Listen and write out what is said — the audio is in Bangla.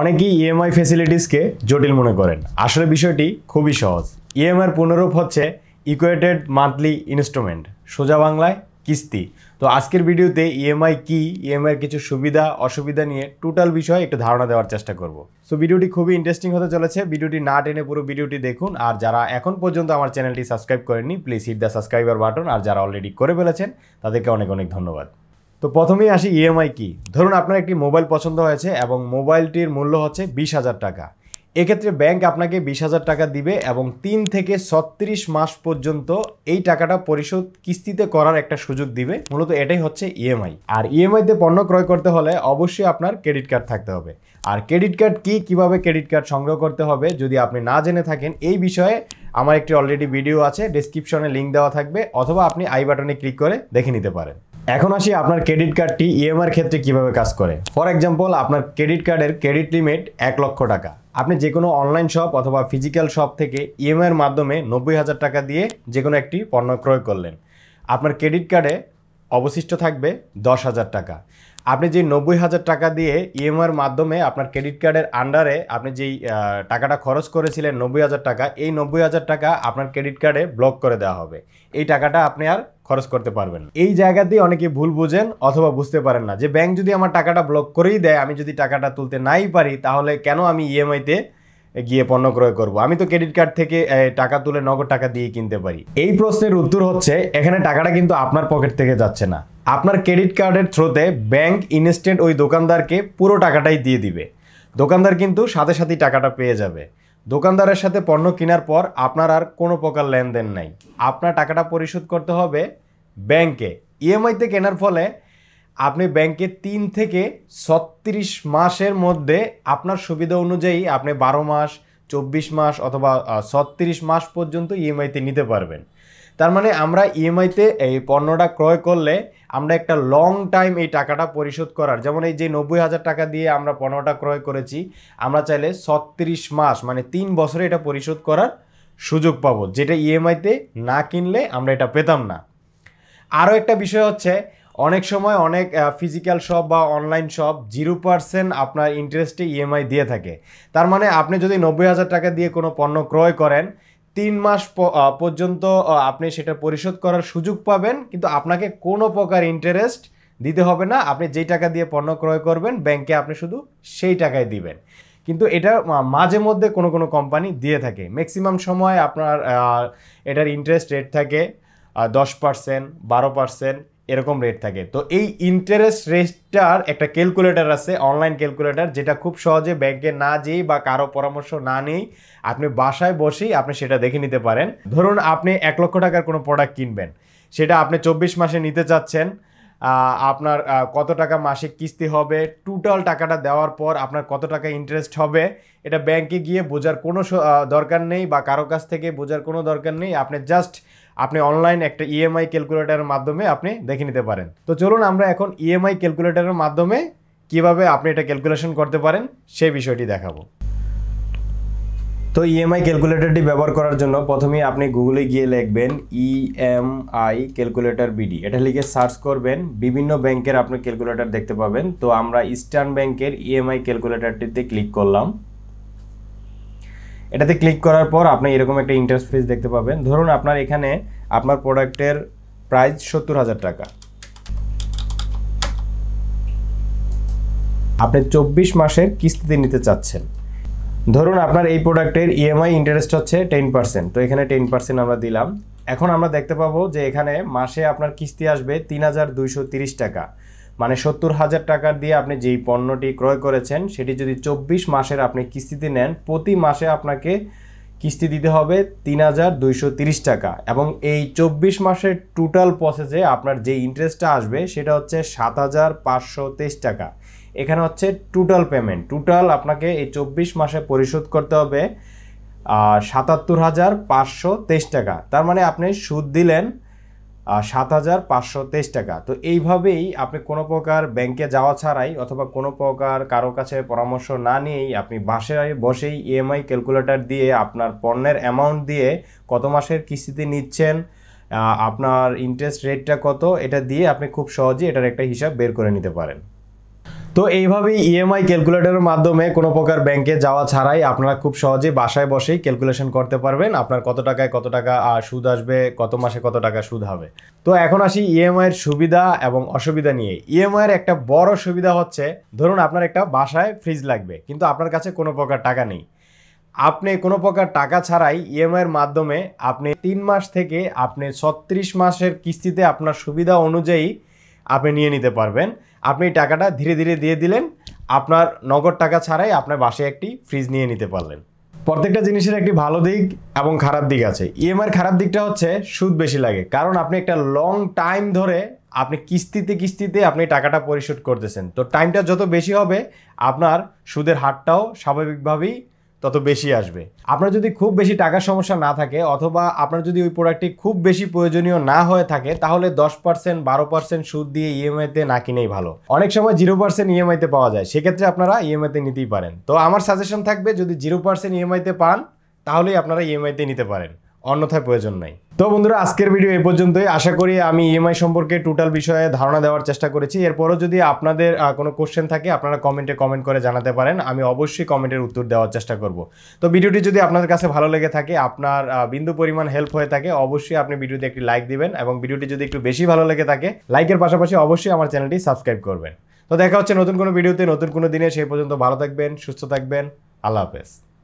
অনেকেই ইএমআই e ফেসিলিটিসকে জটিল মনে করেন আসলে বিষয়টি খুবই সহজ ইএমআই e পুনরূপ হচ্ছে ইকুয়েটেড মান্থলি ইনস্ট্রুমেন্ট সোজা বাংলায় কিস্তি তো আজকের ভিডিওতে ইএমআই e কি ইএমআইয়ের কিছু সুবিধা অসুবিধা নিয়ে টোটাল বিষয়ে একটু ধারণা দেওয়ার চেষ্টা করব সো ভিডিওটি খুবই ইন্টারেস্টিং হতে চলেছে ভিডিওটি না টেনে পুরো ভিডিওটি দেখুন আর যারা এখন পর্যন্ত আমার চ্যানেলটি সাবস্ক্রাইব করেননি please hit the subscriber button আর যারা অলরেডি করে ফেলেছেন তাদেরকে অনেক অনেক ধন্যবাদ তো প্রথমেই আসি ইএমআই e কি ধরুন আপনার একটি মোবাইল পছন্দ হয়েছে এবং মোবাইলটির মূল্য হচ্ছে বিশ হাজার টাকা এক্ষেত্রে ব্যাংক আপনাকে বিশ হাজার টাকা দিবে এবং তিন থেকে ছত্রিশ মাস পর্যন্ত এই টাকাটা পরিশোধ কিস্তিতে করার একটা সুযোগ দিবে মূলত এটাই হচ্ছে ইএমআই e আর ইএমআইতে e পণ্য ক্রয় করতে হলে অবশ্যই আপনার ক্রেডিট কার্ড থাকতে হবে আর ক্রেডিট কার্ড কি কিভাবে ক্রেডিট কার্ড সংগ্রহ করতে হবে যদি আপনি না জেনে থাকেন এই বিষয়ে আমার একটি অলরেডি ভিডিও আছে ডিসক্রিপশনে লিঙ্ক দেওয়া থাকবে অথবা আপনি আই বাটনে ক্লিক করে দেখে নিতে পারেন এখন আসি আপনার ক্রেডিট কার্ডটি ইএমআর ক্ষেত্রে কিভাবে কাজ করে ফর এক্সাম্পল আপনার ক্রেডিট কার্ডের ক্রেডিট লিমিট এক লক্ষ টাকা আপনি যে কোনো অনলাইন শপ অথবা ফিজিক্যাল শপ থেকে ইএমআইয়ের e মাধ্যমে নব্বই হাজার টাকা দিয়ে যে কোনো একটি পণ্য ক্রয় করলেন আপনার ক্রেডিট কার্ডে অবশিষ্ট থাকবে দশ হাজার টাকা আপনি যে নব্বই হাজার টাকা দিয়ে ইএমআইয়ের e মাধ্যমে আপনার ক্রেডিট কার্ডের আন্ডারে আপনি যেই টাকাটা খরচ করেছিলেন নব্বই হাজার টাকা এই নব্বই হাজার টাকা আপনার ক্রেডিট কার্ডে ব্লক করে দেওয়া হবে এই টাকাটা আপনি আর খরচ করতে পারবেন এই জায়গা দিয়ে অনেকে ভুল বুঝেন অথবা বুঝতে পারেন না যে ব্যাংক যদি আমার টাকাটা ব্লক করেই দেয় আমি যদি টাকাটা তুলতে নাই পারি তাহলে কেন আমি ইএমআইতে গিয়ে পণ্য ক্রয় করবো আমি তো ক্রেডিট কার্ড থেকে টাকা তুলে নগদ টাকা দিয়ে কিনতে পারি এই প্রশ্নের উত্তর হচ্ছে এখানে টাকাটা কিন্তু আপনার পকেট থেকে যাচ্ছে না আপনার ক্রেডিট কার্ডের থ্রুতে ব্যাংক ইনস্ট্যান্ট ওই দোকানদারকে পুরো টাকাটাই দিয়ে দিবে দোকানদার কিন্তু সাথে সাথেই টাকাটা পেয়ে যাবে দোকানদারের সাথে পণ্য কেনার পর আপনার আর কোনো প্রকার লেনদেন নাই আপনার টাকাটা পরিশোধ করতে হবে ব্যাংকে ইএমআইতে e কেনার ফলে আপনি ব্যাংকে তিন থেকে ছত্রিশ মাসের মধ্যে আপনার সুবিধা অনুযায়ী আপনি বারো মাস চব্বিশ মাস অথবা ছত্রিশ মাস পর্যন্ত ইএমআইতে e নিতে পারবেন তার মানে আমরা ইএমআইতে e এই পণ্যটা ক্রয় করলে আমরা একটা লং টাইম এই টাকাটা পরিশোধ করার যেমন এই যে নব্বই হাজার টাকা দিয়ে আমরা পণ্যটা ক্রয় করেছি আমরা চাইলে ছত্রিশ মাস মানে তিন বছরে এটা পরিশোধ করার সুযোগ পাবো যেটা ইএমআইতে e না কিনলে আমরা এটা পেতাম না আরও একটা বিষয় হচ্ছে অনেক সময় অনেক ফিজিক্যাল শপ বা অনলাইন শপ জিরো পার্সেন্ট আপনার ইন্টারেস্টে ইএমআই e দিয়ে থাকে তার মানে আপনি যদি নব্বই হাজার টাকা দিয়ে কোনো পণ্য ক্রয় করেন তিন মাস পর্যন্ত আপনি সেটা পরিশোধ করার সুযোগ পাবেন কিন্তু আপনাকে কোনো প্রকার ইন্টারেস্ট দিতে হবে না আপনি যেই টাকা দিয়ে পণ্য ক্রয় করবেন ব্যাংকে আপনি শুধু সেই টাকায় দিবেন কিন্তু এটা মাঝে মধ্যে কোনো কোনো কোম্পানি দিয়ে থাকে ম্যাক্সিমাম সময় আপনার এটার ইন্টারেস্ট রেট থাকে দশ পার্সেন্ট বারো পার্সেন্ট এরকম রেট থাকে তো এই ইন্টারেস্ট রেটটার একটা ক্যালকুলেটার আছে অনলাইন ক্যালকুলেটার যেটা খুব সহজে ব্যাংকে না যেই বা কারো পরামর্শ না নিয়েই আপনি বাসায় বসেই আপনি সেটা দেখে নিতে পারেন ধরুন আপনি এক লক্ষ টাকার কোনো প্রোডাক্ট কিনবেন সেটা আপনি চব্বিশ মাসে নিতে চাচ্ছেন আপনার কত টাকা মাসিক কিস্তি হবে টোটাল টাকাটা দেওয়ার পর আপনার কত টাকা ইন্টারেস্ট হবে এটা ব্যাংকে গিয়ে বোঝার কোনো দরকার নেই বা কারো কাছ থেকে বোঝার কোনো দরকার নেই আপনি জাস্ট আপনি অনলাইন একটা ইএমআই e ক্যালকুলেটারের মাধ্যমে আপনি দেখে নিতে পারেন তো চলুন আমরা এখন ইএমআই e ক্যালকুলেটারের মাধ্যমে কিভাবে আপনি এটা ক্যালকুলেশন করতে পারেন সেই বিষয়টি দেখাবো তো ইএমআই e ক্যালকুলেটরটি ব্যবহার করার জন্য প্রথমে আপনি গুগলে গিয়ে লিখবেন ইএমআই ক্যালকুলেটর বিডি এটা লিখে সার্চ করবেন বিভিন্ন ব্যাংকের আপনি ক্যালকুলেটর দেখতে পাবেন তো আমরা ইস্টার্ন ব্যাংকের ইএমআই ক্যালকুলেটরটিতে ক্লিক করলাম এটাতে ক্লিক করার পর আপনি এরকম একটা ইন্টারফেস দেখতে পাবেন ধরুন আপনার এখানে আপনার প্রোডাক্টের প্রাইস সত্তর হাজার টাকা আপনি চব্বিশ মাসের কিস্তিতে নিতে চাচ্ছেন ধরুন আপনার এই প্রোডাক্টের ইএমআই ইন্টারেস্ট হচ্ছে টেন পার্সেন্ট তো এখানে টেন পার্সেন্ট আমরা দিলাম এখন আমরা দেখতে পাবো যে এখানে মাসে আপনার কিস্তি আসবে তিন হাজার দুইশো তিরিশ টাকা মানে সত্তর হাজার টাকা দিয়ে আপনি যেই পণ্যটি ক্রয় করেছেন সেটি যদি চব্বিশ মাসের আপনি কিস্তিতে নেন প্রতি মাসে আপনাকে কিস্তি দিতে হবে তিন হাজার দুইশো তিরিশ টাকা এবং এই চব্বিশ মাসের টোটাল প্রসেসে আপনার যে ইন্টারেস্টটা আসবে সেটা হচ্ছে সাত হাজার পাঁচশো তেইশ টাকা এখানে হচ্ছে টোটাল পেমেন্ট টোটাল আপনাকে এই চব্বিশ মাসে পরিশোধ করতে হবে সাতাত্তর হাজার পাঁচশো তেইশ টাকা তার মানে আপনি সুদ দিলেন সাত হাজার পাঁচশো তেইশ টাকা তো এইভাবেই আপনি কোনো প্রকার ব্যাংকে যাওয়া ছাড়াই অথবা কোনো প্রকার কারো কাছে পরামর্শ না নিয়েই আপনি বাসায় বসেই ইএমআই ক্যালকুলেটর দিয়ে আপনার পণ্যের অ্যামাউন্ট দিয়ে কত মাসের কিস্তিতে নিচ্ছেন আপনার ইন্টারেস্ট রেটটা কত এটা দিয়ে আপনি খুব সহজেই এটার একটা হিসাব বের করে নিতে পারেন তো এইভাবেই ইএমআই e ক্যালকুলেটরের মাধ্যমে কোনো প্রকার ব্যাংকে যাওয়া ছাড়াই আপনারা খুব সহজে বাসায় বসেই ক্যালকুলেশন করতে পারবেন আপনার কত টাকায় কত টাকা সুদ আসবে কত মাসে কত টাকা সুদ হবে তো এখন আসি ইএমআইয়ের e সুবিধা এবং অসুবিধা নিয়ে ইএমআইয়ের e একটা বড় সুবিধা হচ্ছে ধরুন আপনার একটা বাসায় ফ্রিজ লাগবে কিন্তু আপনার কাছে কোনো প্রকার টাকা নেই আপনি কোনো প্রকার টাকা ছাড়াই ইএমআইয়ের মাধ্যমে আপনি তিন মাস থেকে আপনি ছত্রিশ মাসের কিস্তিতে আপনার সুবিধা অনুযায়ী আপনি নিয়ে নিতে পারবেন আপনি টাকাটা ধীরে ধীরে দিয়ে দিলেন আপনার নগদ টাকা ছাড়াই আপনার বাসে একটি ফ্রিজ নিয়ে নিতে পারলেন প্রত্যেকটা জিনিসের একটি ভালো দিক এবং খারাপ দিক আছে ইএমআইয়ের e খারাপ দিকটা হচ্ছে সুদ বেশি লাগে কারণ আপনি একটা লং টাইম ধরে আপনি কিস্তিতে কিস্তিতে আপনি টাকাটা পরিশোধ করতেছেন তো টাইমটা যত বেশি হবে আপনার সুদের হারটাও স্বাভাবিকভাবেই তত বেশি আসবে আপনার যদি খুব বেশি টাকার সমস্যা না থাকে অথবা আপনার যদি ওই প্রোডাক্টটি খুব বেশি প্রয়োজনীয় না হয়ে থাকে তাহলে দশ পার্সেন্ট বারো পার্সেন্ট সুদ দিয়ে ইএমআইতে না কিনেই ভালো অনেক সময় জিরো পার্সেন্ট ইএমআইতে পাওয়া যায় সেক্ষেত্রে আপনারা ইএমআইতে নিতেই পারেন তো আমার সাজেশন থাকবে যদি জিরো পার্সেন্ট ইএমআইতে পান তাহলেই আপনারা ইএমআইতে নিতে পারেন অন্যথায় প্রয়োজন নাই তো বন্ধুরা আজকের ভিডিও এ পর্যন্তই আশা করি আমি ইএমআই সম্পর্কে টোটাল বিষয়ে ধারণা দেওয়ার চেষ্টা করেছি এরপরও যদি আপনাদের কোনো কোশ্চেন থাকে আপনারা কমেন্টে কমেন্ট করে জানাতে পারেন আমি অবশ্যই কমেন্টের উত্তর দেওয়ার চেষ্টা করব তো ভিডিওটি যদি আপনাদের কাছে ভালো লেগে থাকে আপনার বিন্দু পরিমাণ হেল্প হয়ে থাকে অবশ্যই আপনি ভিডিওতে একটি লাইক দিবেন এবং ভিডিওটি যদি একটু বেশি ভালো লেগে থাকে লাইকের পাশাপাশি অবশ্যই আমার চ্যানেলটি সাবস্ক্রাইব করবেন তো দেখা হচ্ছে নতুন কোনো ভিডিওতে নতুন কোনো দিনে সেই পর্যন্ত ভালো থাকবেন সুস্থ থাকবেন আল্লাহ হাফেজ